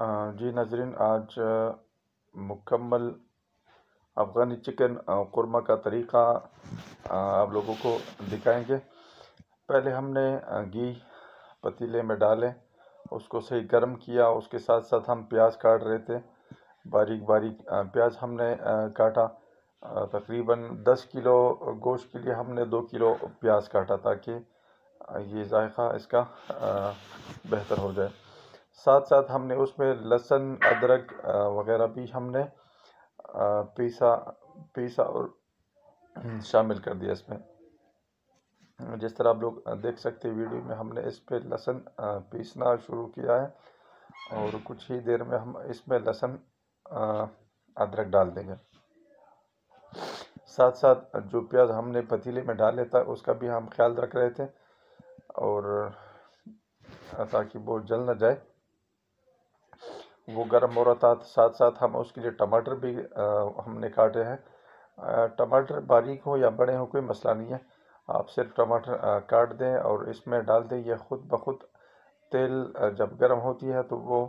जी नाजरीन आज मुकम्मल अफ़गानी चिकन कुरमा का तरीक़ा आप लोगों को दिखाएंगे पहले हमने घी पतीले में डाले उसको सही गर्म किया उसके साथ साथ हम प्याज काट रहे थे बारीक बारीक प्याज हमने काटा तकरीबन 10 किलो गोश्त के लिए हमने 2 किलो प्याज काटा ताकि ये जायका इसका बेहतर हो जाए साथ साथ हमने उसमें लहसुन अदरक वगैरह भी हमने पीसा पीसा और शामिल कर दिया इसमें जिस तरह आप लोग देख सकते हैं वीडियो में हमने इस पर लहसुन पीसना शुरू किया है और कुछ ही देर में हम इसमें लहसुन अदरक डाल देंगे साथ साथ जो प्याज हमने पतीले में डाले था उसका भी हम ख्याल रख रहे थे और ताकि वो जल ना जाए वो गर्म हो रहा था साथ साथ हम उसके लिए टमाटर भी आ, हमने काटे हैं टमाटर बारीक हो या बड़े हो कोई मसला नहीं है आप सिर्फ टमाटर काट दें और इसमें डाल दें यह ख़ुद ब खुद तेल जब गर्म होती है तो वो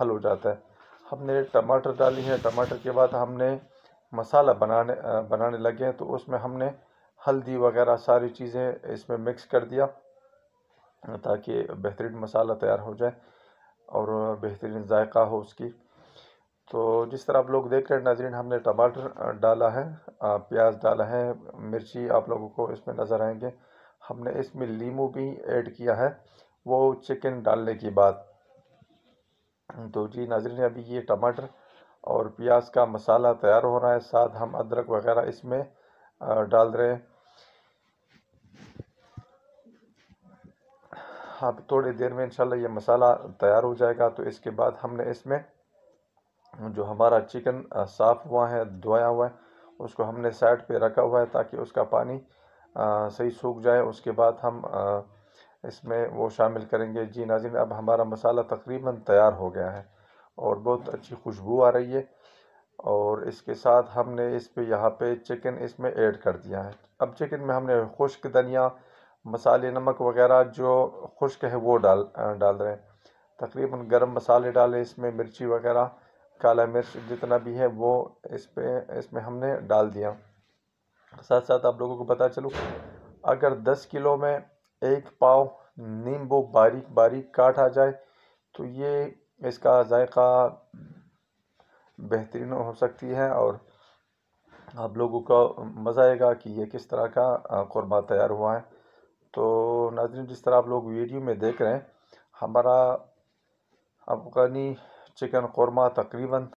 हल हो जाता है हमने टमाटर डाली है टमाटर के बाद हमने मसाला बनाने आ, बनाने लगे हैं तो उसमें हमने हल्दी वगैरह सारी चीज़ें इसमें मिक्स कर दिया ताकि बेहतरीन मसाला तैयार हो जाए और बेहतरीन जायका हो उसकी तो जिस तरह आप लोग देख रहे हैं नाजरीन हमने टमाटर डाला है प्याज डाला है मिर्ची आप लोगों को इसमें नज़र आएंगे हमने इसमें लीमू भी ऐड किया है वो चिकन डालने के बाद तो जी नाजरीन अभी ये टमाटर और प्याज का मसाला तैयार हो रहा है साथ हम अदरक वगैरह इसमें डाल रहे हैं अब हाँ, थोड़ी देर में इंशाल्लाह ये मसाला तैयार हो जाएगा तो इसके बाद हमने इसमें जो हमारा चिकन साफ़ हुआ है धोया हुआ है उसको हमने साइड पे रखा हुआ है ताकि उसका पानी आ, सही सूख जाए उसके बाद हम आ, इसमें वो शामिल करेंगे जी नाजिन अब हमारा मसाला तकरीबन तैयार हो गया है और बहुत अच्छी खुशबू आ रही है और इसके साथ हमने इस पे यहाँ पे चिकन इसमें ऐड कर दिया है अब चिकन में हमने खुश्क धनिया मसाले नमक वगैरह जो खुश्क है वो डाल डाल रहे हैं तकरीबन गर्म मसाले डाले इसमें मिर्ची वगैरह काला मिर्च जितना भी है वो इस पर इसमें हमने डाल दिया साथ साथ आप लोगों को पता चलूँ अगर 10 किलो में एक पाव नींबू बारीक बारीक काट आ जाए तो ये इसका जायका बेहतरीन हो सकती है और आप लोगों का मज़ा आएगा कि ये किस तरह का कुरमा तैयार हुआ है तो नाजरीन जिस तरह आप लोग वीडियो में देख रहे हैं हमारा अफगानी चिकन कौरमा तकरीबन